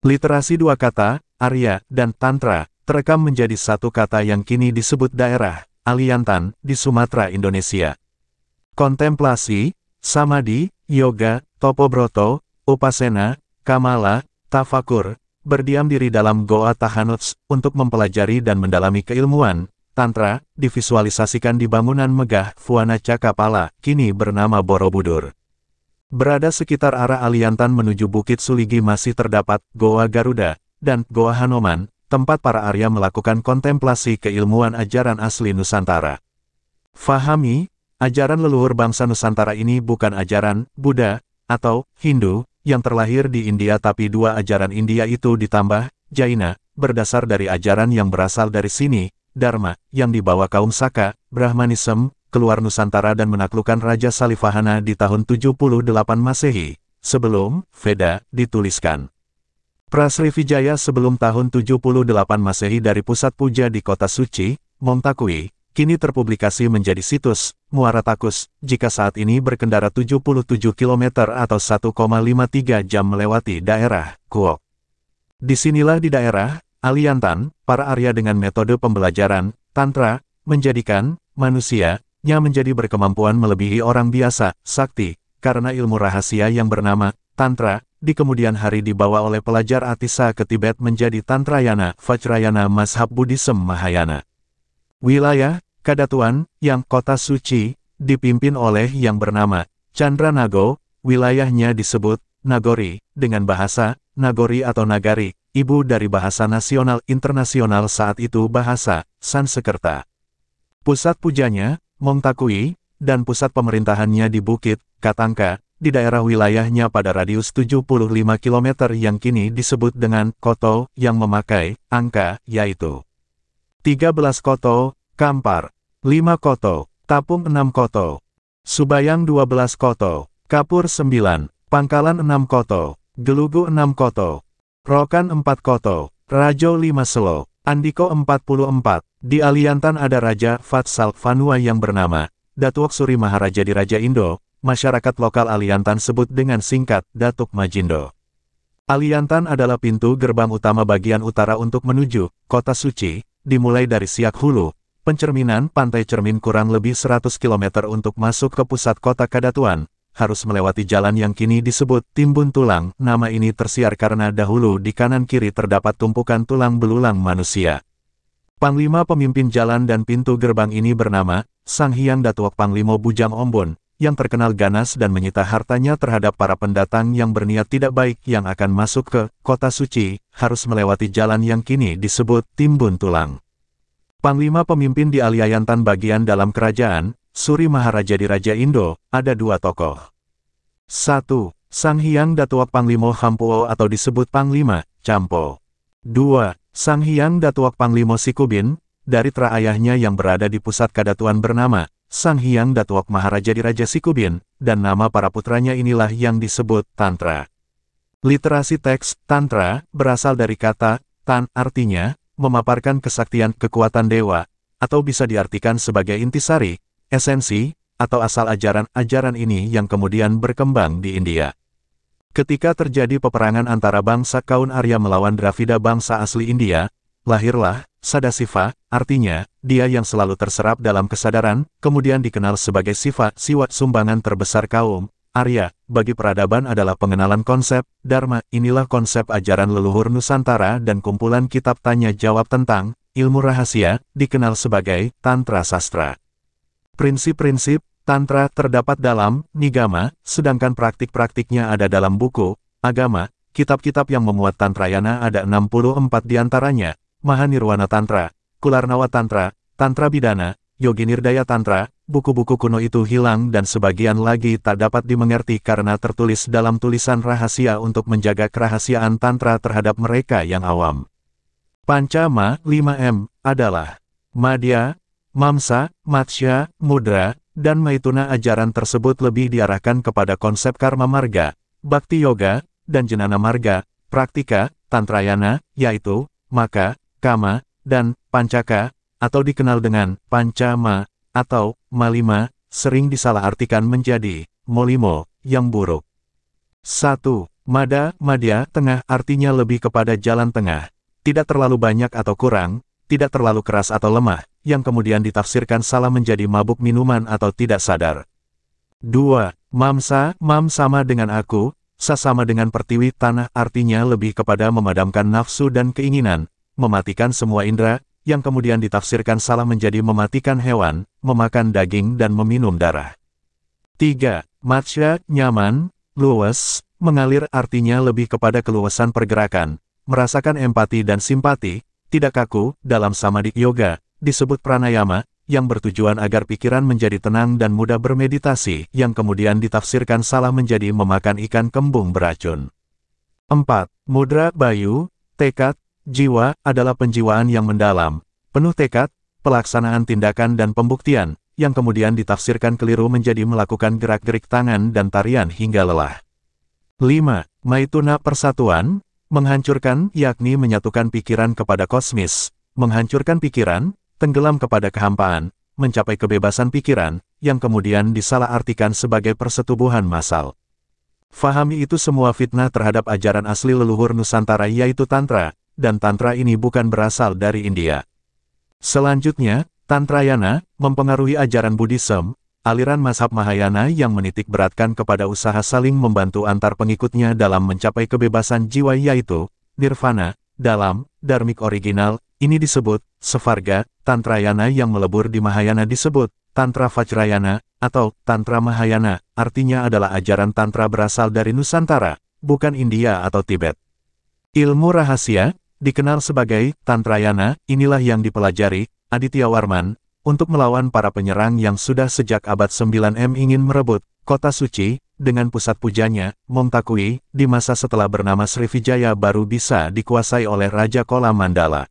Literasi dua kata, Arya, dan Tantra, terekam menjadi satu kata yang kini disebut daerah, Aliantan, di Sumatera, Indonesia. Kontemplasi, Samadhi, Yoga, Topobroto, Upasena, Kamala, Tafakur, berdiam diri dalam Goa Tahanuts untuk mempelajari dan mendalami keilmuan, Tantra, divisualisasikan di bangunan megah Fuana Cakapala, kini bernama Borobudur. Berada sekitar arah Aliantan menuju Bukit Suligi masih terdapat Goa Garuda dan Goa Hanoman, tempat para Arya melakukan kontemplasi keilmuan ajaran asli Nusantara. Fahami, ajaran leluhur bangsa Nusantara ini bukan ajaran Buddha atau Hindu yang terlahir di India tapi dua ajaran India itu ditambah Jaina, berdasar dari ajaran yang berasal dari sini, Dharma, yang dibawa kaum Saka, Brahmanism, keluar Nusantara dan menaklukkan Raja Salifahana di tahun 78 Masehi, sebelum Veda dituliskan. Vijaya sebelum tahun 78 Masehi dari pusat puja di kota suci, Montakui, kini terpublikasi menjadi situs Muara Takus, jika saat ini berkendara 77 km atau 1,53 jam melewati daerah Kuok. Disinilah di daerah Aliantan, para Arya dengan metode pembelajaran, Tantra, menjadikan manusia nya menjadi berkemampuan melebihi orang biasa, sakti, karena ilmu rahasia yang bernama Tantra, di kemudian hari dibawa oleh pelajar Atisa ke Tibet menjadi Tantrayana, Vajrayana Mazhab Buddhism Mahayana. Wilayah, Kadatuan, yang kota suci, dipimpin oleh yang bernama Chandra Nago, wilayahnya disebut Nagori, dengan bahasa Nagori atau Nagari, ibu dari bahasa nasional internasional saat itu bahasa Sanskerta. Pusat pujanya, Mongtakui, dan pusat pemerintahannya di Bukit, Katangka, di daerah wilayahnya pada radius 75 km yang kini disebut dengan Koto yang memakai angka, yaitu 13 Koto, Kampar, 5 Koto, Tapung 6 Koto, Subayang 12 Koto, Kapur 9, Pangkalan 6 Koto, Gelugu 6 Koto, Rokan 4 Koto, Rajo 5 Selo, Andiko 44, di Aliantan ada Raja Fatsal Vanua yang bernama Datuk Suri Maharaja di Raja Indo, masyarakat lokal Aliantan sebut dengan singkat Datuk Majindo. Aliantan adalah pintu gerbang utama bagian utara untuk menuju Kota Suci, dimulai dari Siak Hulu, pencerminan Pantai Cermin kurang lebih 100 km untuk masuk ke pusat kota Kadatuan, harus melewati jalan yang kini disebut Timbun Tulang. Nama ini tersiar karena dahulu di kanan-kiri terdapat tumpukan tulang belulang manusia. Panglima pemimpin jalan dan pintu gerbang ini bernama, Sang Hyang Datuak Panglimo Bujang Ombon, yang terkenal ganas dan menyita hartanya terhadap para pendatang yang berniat tidak baik yang akan masuk ke kota suci, harus melewati jalan yang kini disebut Timbun Tulang. Panglima pemimpin di Aliayantan bagian dalam kerajaan, Suri Maharaja di Raja Indo, ada dua tokoh. 1. Sang Hyang Datuak Panglimo Hampuo atau disebut Panglima, Campo. 2. Sang Hyang Datuak Panglimo Sikubin, dari tera ayahnya yang berada di pusat kadatuan bernama, Sang Hyang Datuak Maharaja di Raja Sikubin, dan nama para putranya inilah yang disebut Tantra. Literasi teks Tantra berasal dari kata Tan artinya memaparkan kesaktian kekuatan dewa, atau bisa diartikan sebagai intisari, esensi, atau asal ajaran-ajaran ini yang kemudian berkembang di India. Ketika terjadi peperangan antara bangsa Kaun Arya melawan Dravida bangsa asli India, lahirlah Sadasiva, artinya, dia yang selalu terserap dalam kesadaran, kemudian dikenal sebagai sifat siwat sumbangan terbesar kaum, Arya, bagi peradaban adalah pengenalan konsep, Dharma, inilah konsep ajaran leluhur Nusantara dan kumpulan kitab tanya-jawab tentang ilmu rahasia, dikenal sebagai Tantra Sastra. Prinsip-prinsip, Tantra terdapat dalam Nigama, sedangkan praktik-praktiknya ada dalam buku, agama, kitab-kitab yang memuat Tantrayana ada 64 diantaranya, Mahanirwana Tantra, Kularnawa Tantra, Tantra Bidana, Yoginirdaya Tantra, buku-buku kuno itu hilang dan sebagian lagi tak dapat dimengerti karena tertulis dalam tulisan rahasia untuk menjaga kerahasiaan Tantra terhadap mereka yang awam. Pancama 5M adalah Madya, Mamsa, Matsya, Mudra, dan Maituna ajaran tersebut lebih diarahkan kepada konsep karma marga, bakti yoga, dan jenana marga, praktika, tantrayana, yaitu, maka, kama, dan pancaka, atau dikenal dengan pancama, atau malima, sering disalahartikan menjadi molimo, yang buruk. 1. Mada, madya, tengah artinya lebih kepada jalan tengah, tidak terlalu banyak atau kurang, tidak terlalu keras atau lemah, yang kemudian ditafsirkan salah menjadi mabuk minuman atau tidak sadar. 2. Mamsa, mam sama dengan aku, sesama dengan pertiwi tanah artinya lebih kepada memadamkan nafsu dan keinginan, mematikan semua indera, yang kemudian ditafsirkan salah menjadi mematikan hewan, memakan daging dan meminum darah. 3. Matsya, nyaman, luwes, mengalir artinya lebih kepada keluasan pergerakan, merasakan empati dan simpati, tidak kaku, dalam samadik yoga, disebut pranayama, yang bertujuan agar pikiran menjadi tenang dan mudah bermeditasi, yang kemudian ditafsirkan salah menjadi memakan ikan kembung beracun. 4. Mudra, bayu, tekad, jiwa, adalah penjiwaan yang mendalam, penuh tekad, pelaksanaan tindakan dan pembuktian, yang kemudian ditafsirkan keliru menjadi melakukan gerak-gerik tangan dan tarian hingga lelah. 5. Maituna Persatuan, Menghancurkan, yakni menyatukan pikiran kepada kosmis, menghancurkan pikiran, tenggelam kepada kehampaan, mencapai kebebasan pikiran, yang kemudian disalahartikan sebagai persetubuhan massal. Fahami itu semua fitnah terhadap ajaran asli leluhur Nusantara yaitu Tantra, dan Tantra ini bukan berasal dari India. Selanjutnya, Tantrayana, mempengaruhi ajaran Buddhism, aliran mazhab Mahayana yang menitik beratkan kepada usaha saling membantu antar pengikutnya dalam mencapai kebebasan jiwa yaitu nirvana, dalam, dharmik original, ini disebut Sevarga, Tantrayana yang melebur di Mahayana disebut Tantra Vajrayana, atau Tantra Mahayana, artinya adalah ajaran Tantra berasal dari Nusantara, bukan India atau Tibet. Ilmu rahasia, dikenal sebagai Tantrayana, inilah yang dipelajari, Aditya Warman, untuk melawan para penyerang yang sudah sejak abad 9M ingin merebut kota suci, dengan pusat pujanya, Montakui, di masa setelah bernama Srivijaya baru bisa dikuasai oleh Raja Kola Mandala.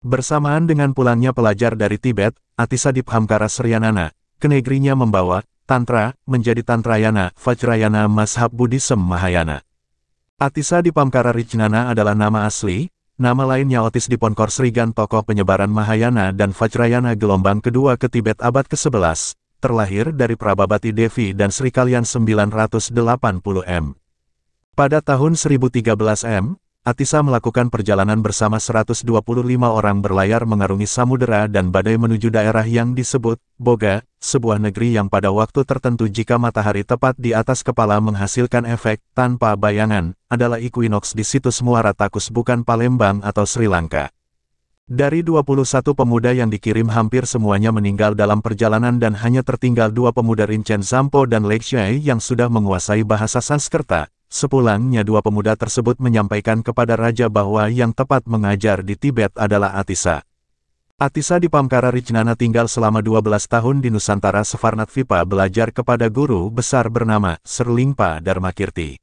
Bersamaan dengan pulangnya pelajar dari Tibet, Atisadiphamkara Hamkara ke negerinya membawa Tantra menjadi Tantrayana, Vajrayana Mazhab Buddhism Mahayana. Atisadiphamkara Rijnana adalah nama asli, Nama lainnya Otis di Ponkor Srigan tokoh penyebaran Mahayana dan Vajrayana gelombang kedua ke Tibet abad ke-11, terlahir dari Prababati Devi dan Sri Kalian 980 M. Pada tahun 1013 M, Atisa melakukan perjalanan bersama 125 orang berlayar mengarungi samudera dan badai menuju daerah yang disebut Boga, sebuah negeri yang pada waktu tertentu jika matahari tepat di atas kepala menghasilkan efek tanpa bayangan, adalah equinox di situs Muara Takus bukan Palembang atau Sri Lanka. Dari 21 pemuda yang dikirim hampir semuanya meninggal dalam perjalanan dan hanya tertinggal dua pemuda Rinchen Sampo dan Lexiai yang sudah menguasai bahasa Sanskerta, Sepulangnya dua pemuda tersebut menyampaikan kepada raja bahwa yang tepat mengajar di Tibet adalah Atisa. Atisa di Pamkara Rijnana tinggal selama 12 tahun di Nusantara Sefarnat Vipa belajar kepada guru besar bernama Serlingpa Dharmakirti.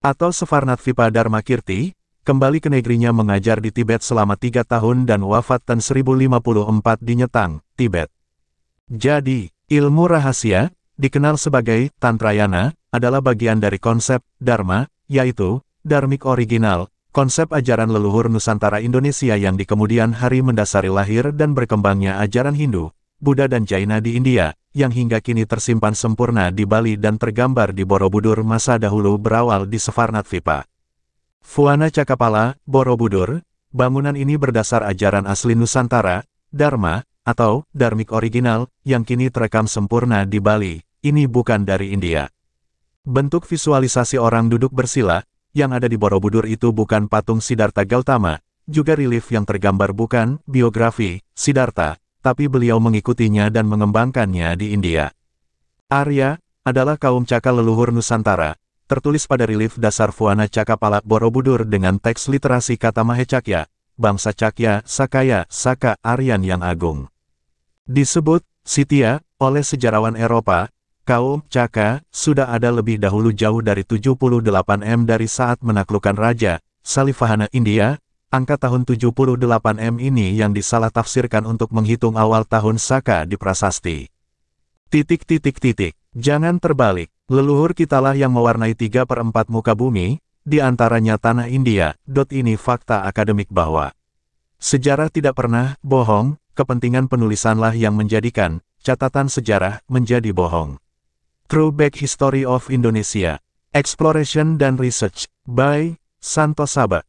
Atau Sefarnat Vipa Dharmakirti, kembali ke negerinya mengajar di Tibet selama tiga tahun dan wafat tahun 1054 di Nyetang, Tibet. Jadi, ilmu rahasia, dikenal sebagai Tantrayana, adalah bagian dari konsep Dharma, yaitu Dharmik original, konsep ajaran leluhur Nusantara Indonesia yang di kemudian hari mendasari lahir dan berkembangnya ajaran Hindu, Buddha dan Jaina di India, yang hingga kini tersimpan sempurna di Bali dan tergambar di Borobudur masa dahulu berawal di Sefarnat Fuana Cakapala, Borobudur, bangunan ini berdasar ajaran asli Nusantara, Dharma, atau Dharmik original, yang kini terekam sempurna di Bali, ini bukan dari India. Bentuk visualisasi orang duduk bersila, yang ada di Borobudur itu bukan patung Siddhartha Gautama, juga relief yang tergambar bukan biografi Siddhartha, tapi beliau mengikutinya dan mengembangkannya di India. Arya adalah kaum caka leluhur Nusantara, tertulis pada relief dasar Fuana Cakapalak Borobudur dengan teks literasi kata Mahecakya, bangsa Cakya, Sakaya, Saka, Aryan yang agung. Disebut, Sitya, oleh sejarawan Eropa, Kau, Caka sudah ada lebih dahulu jauh dari 78M dari saat menaklukkan Raja Salifahana India. Angka tahun 78M ini yang disalah tafsirkan untuk menghitung awal tahun Saka di prasasti. Titik titik titik. Jangan terbalik. Leluhur kitalah yang mewarnai tiga per 4 muka bumi, di antaranya tanah India. Dot ini fakta akademik bahwa sejarah tidak pernah bohong, kepentingan penulisanlah yang menjadikan catatan sejarah menjadi bohong. Throwback History of Indonesia, Exploration dan Research, by Santo Saba.